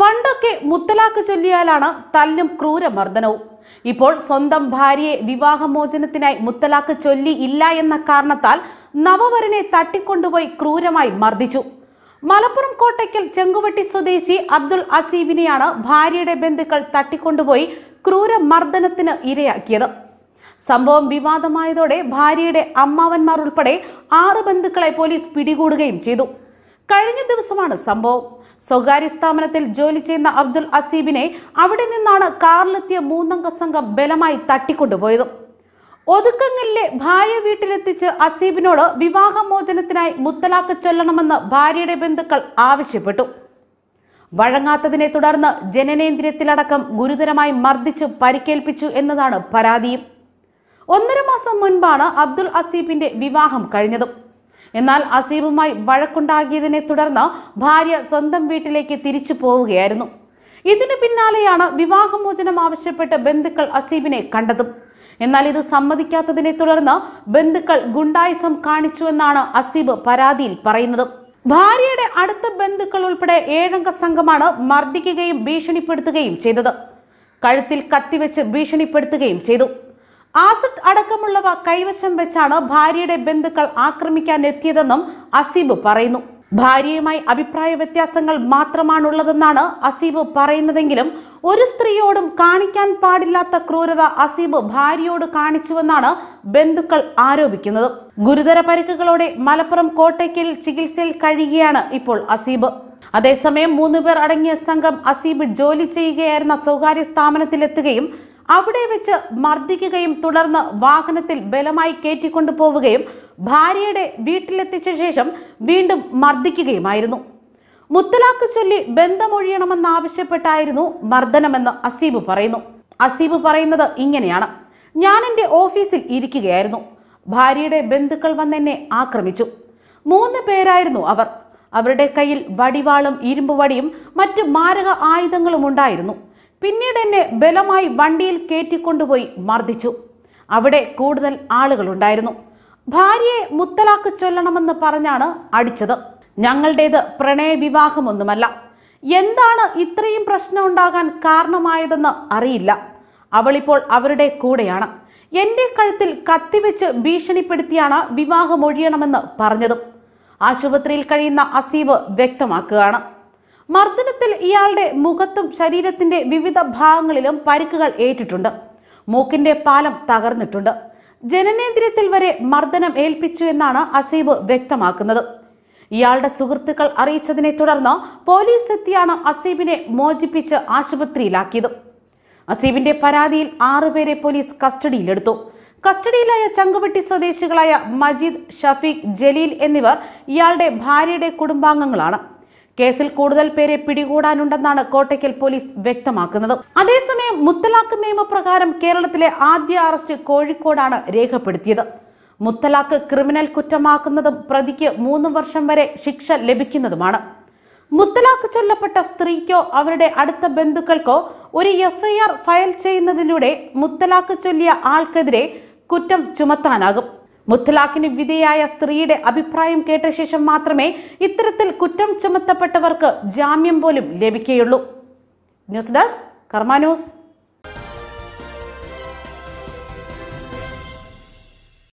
പണ്ടൊക്കെ മുത്തലാക്ക് ചൊല്ലിയാലാണ് തല്ലും ക്രൂരമർദ്ദനവും ഇപ്പോൾ സ്വന്തം ഭാര്യയെ വിവാഹമോചനത്തിനായി മുത്തലാക്ക് ചൊല്ലി ഇല്ല എന്ന കാരണത്താൽ നവവരനെ തട്ടിക്കൊണ്ടുപോയി ക്രൂരമായി മർദ്ദിച്ചു മലപ്പുറം കോട്ടയ്ക്കൽ ചെങ്കുവട്ടി സ്വദേശി അബ്ദുൾ അസീബിനെയാണ് ഭാര്യയുടെ ബന്ധുക്കൾ തട്ടിക്കൊണ്ടുപോയി ക്രൂരമർദ്ദനത്തിന് ഇരയാക്കിയത് സംഭവം വിവാദമായതോടെ ഭാര്യയുടെ അമ്മാവന്മാർ ഉൾപ്പെടെ ആറ് ബന്ധുക്കളെ പോലീസ് പിടികൂടുകയും ചെയ്തു കഴിഞ്ഞ ദിവസമാണ് സംഭവം സ്വകാര്യ സ്ഥാപനത്തിൽ ജോലി ചെയ്യുന്ന അബ്ദുൽ അസീബിനെ അവിടെ നിന്നാണ് കാറിലെത്തിയ മൂന്നംഗ സംഘം ബലമായി തട്ടിക്കൊണ്ടുപോയത് ഒതുക്കങ്ങളിലെ ഭാര്യ വീട്ടിലെത്തിച്ച് അസീബിനോട് വിവാഹമോചനത്തിനായി മുത്തലാക്ക് ചൊല്ലണമെന്ന് ഭാര്യയുടെ ബന്ധുക്കൾ ആവശ്യപ്പെട്ടു വഴങ്ങാത്തതിനെ തുടർന്ന് ജനനേന്ദ്രിയത്തിലടക്കം ഗുരുതരമായി മർദ്ദിച്ച് പരിക്കേൽപ്പിച്ചു എന്നതാണ് പരാതിയും ഒന്നര മാസം മുൻപാണ് അബ്ദുൽ അസീബിന്റെ വിവാഹം കഴിഞ്ഞതും എന്നാൽ അസീബുമായി വഴക്കുണ്ടാകിയതിനെ തുടർന്ന് ഭാര്യ സ്വന്തം വീട്ടിലേക്ക് തിരിച്ചു പോവുകയായിരുന്നു ഇതിന് പിന്നാലെയാണ് വിവാഹമോചനം ആവശ്യപ്പെട്ട് ബന്ധുക്കൾ അസീബിനെ കണ്ടതും എന്നാൽ ഇത് സമ്മതിക്കാത്തതിനെ തുടർന്ന് ബന്ധുക്കൾ ഗുണ്ടായിസം കാണിച്ചുവെന്നാണ് അസീബ് പരാതിയിൽ പറയുന്നത് ഭാര്യയുടെ അടുത്ത ബന്ധുക്കൾ ഉൾപ്പെടെ ഏഴംഗ സംഘമാണ് മർദ്ദിക്കുകയും ഭീഷണിപ്പെടുത്തുകയും ചെയ്തത് കഴുത്തിൽ കത്തിവെച്ച് ഭീഷണിപ്പെടുത്തുകയും ചെയ്തു ആസിഡ് അടക്കമുള്ളവ കൈവശം വെച്ചാണ് ഭാര്യയുടെ ബന്ധുക്കൾ ആക്രമിക്കാൻ എത്തിയതെന്നും അസീബ് പറയുന്നു ഭാര്യയുമായി അഭിപ്രായ വ്യത്യാസങ്ങൾ മാത്രമാണുള്ളതെന്നാണ് അസീബ് പറയുന്നതെങ്കിലും ഒരു സ്ത്രീയോടും കാണിക്കാൻ പാടില്ലാത്ത ക്രൂരത അസീബ് ഭാര്യയോട് കാണിച്ചുവെന്നാണ് ബന്ധുക്കൾ ആരോപിക്കുന്നത് ഗുരുതര പരിക്കുകളോടെ മലപ്പുറം കോട്ടയ്ക്കൽ ചികിത്സയിൽ കഴിയുകയാണ് ഇപ്പോൾ അസീബ് അതേസമയം മൂന്നുപേർ അടങ്ങിയ സംഘം അസീബ് ജോലി ചെയ്യുകയായിരുന്ന സ്വകാര്യ സ്ഥാപനത്തിലെത്തുകയും അവിടെ വെച്ച് മർദ്ദിക്കുകയും തുടർന്ന് വാഹനത്തിൽ ബലമായി പോവുകയും ഭാര്യയുടെ വീട്ടിലെത്തിച്ച ശേഷം വീണ്ടും മർദ്ദിക്കുകയുമായിരുന്നു മുത്തലാഖ് ചൊല്ലി ബന്ധമൊഴിയണമെന്നാവശ്യപ്പെട്ടായിരുന്നു മർദ്ദനമെന്ന് അസീബ് പറയുന്നു അസീബ് പറയുന്നത് ഇങ്ങനെയാണ് ഞാൻ എൻ്റെ ഓഫീസിൽ ഇരിക്കുകയായിരുന്നു ഭാര്യയുടെ ബന്ധുക്കൾ വന്നെന്നെ ആക്രമിച്ചു മൂന്ന് പേരായിരുന്നു അവർ അവരുടെ കയ്യിൽ വടിവാളും ഇരുമ്പുവടിയും മറ്റു മാരക ആയുധങ്ങളും ഉണ്ടായിരുന്നു പിന്നീട് എന്നെ ബലമായി വണ്ടിയിൽ കയറ്റിക്കൊണ്ടുപോയി മർദ്ദിച്ചു അവിടെ കൂടുതൽ ആളുകളുണ്ടായിരുന്നു ഭാര്യയെ മുത്തലാക്ക് ചൊല്ലണമെന്ന് പറഞ്ഞാണ് അടിച്ചത് ഞങ്ങളുടേത് പ്രണയവിവാഹമൊന്നുമല്ല എന്താണ് ഇത്രയും പ്രശ്നം ഉണ്ടാകാൻ കാരണമായതെന്ന് അറിയില്ല അവളിപ്പോൾ അവരുടെ കൂടെയാണ് എൻ്റെ കഴുത്തിൽ കത്തിവെച്ച് ഭീഷണിപ്പെടുത്തിയാണ് വിവാഹമൊഴിയണമെന്ന് പറഞ്ഞതും ആശുപത്രിയിൽ കഴിയുന്ന അസീബ് വ്യക്തമാക്കുകയാണ് മർദ്ദനത്തിൽ ഇയാളുടെ മുഖത്തും ശരീരത്തിന്റെ വിവിധ ഭാഗങ്ങളിലും പരിക്കുകൾ ഏറ്റിട്ടുണ്ട് മൂക്കിന്റെ പാലം തകർന്നിട്ടുണ്ട് ജനനേന്ദ്രിയത്തിൽ വരെ മർദ്ദനം ഏൽപ്പിച്ചു എന്നാണ് അസീബ് വ്യക്തമാക്കുന്നത് ഇയാളുടെ സുഹൃത്തുക്കൾ അറിയിച്ചതിനെ തുടർന്ന് പോലീസ് എത്തിയാണ് അസീബിനെ മോചിപ്പിച്ച് ആശുപത്രിയിലാക്കിയത് അസീബിന്റെ പരാതിയിൽ ആറുപേരെ പോലീസ് കസ്റ്റഡിയിലെടുത്തു കസ്റ്റഡിയിലായ ചങ്കുവെട്ടി സ്വദേശികളായ മജീദ് ഷഫീഖ് ജലീൽ എന്നിവർ ഇയാളുടെ ഭാര്യയുടെ കുടുംബാംഗങ്ങളാണ് കേസിൽ കൂടുതൽ പേരെ പിടികൂടാനുണ്ടെന്നാണ് കോട്ടയ്ക്കൽ പോലീസ് വ്യക്തമാക്കുന്നത് അതേസമയം മുത്തലാഖ് നിയമപ്രകാരം കേരളത്തിലെ ആദ്യ അറസ്റ്റ് കോഴിക്കോടാണ് രേഖപ്പെടുത്തിയത് മുത്തലാഖ് ക്രിമിനൽ കുറ്റമാക്കുന്നതും പ്രതിക്ക് മൂന്ന് വർഷം വരെ ശിക്ഷ ലഭിക്കുന്നതുമാണ് മുത്തലാഖ് ചൊല്ലപ്പെട്ട സ്ത്രീക്കോ അവരുടെ അടുത്ത ബന്ധുക്കൾക്കോ ഒരു എഫ്ഐആർ ഫയൽ ചെയ്യുന്നതിലൂടെ മുത്തലാഖ് ചൊല്ലിയ ആൾക്കെതിരെ കുറ്റം ചുമത്താനാകും മുത്തലാഖിന് വിധേയായ സ്ത്രീയുടെ അഭിപ്രായം കേട്ട ശേഷം മാത്രമേ ഇത്തരത്തിൽ കുറ്റം ചുമത്തപ്പെട്ടവർക്ക് ജാമ്യം പോലും ലഭിക്കുകയുള്ളൂ ന്യൂസ് ഡെസ്ക് കർമാ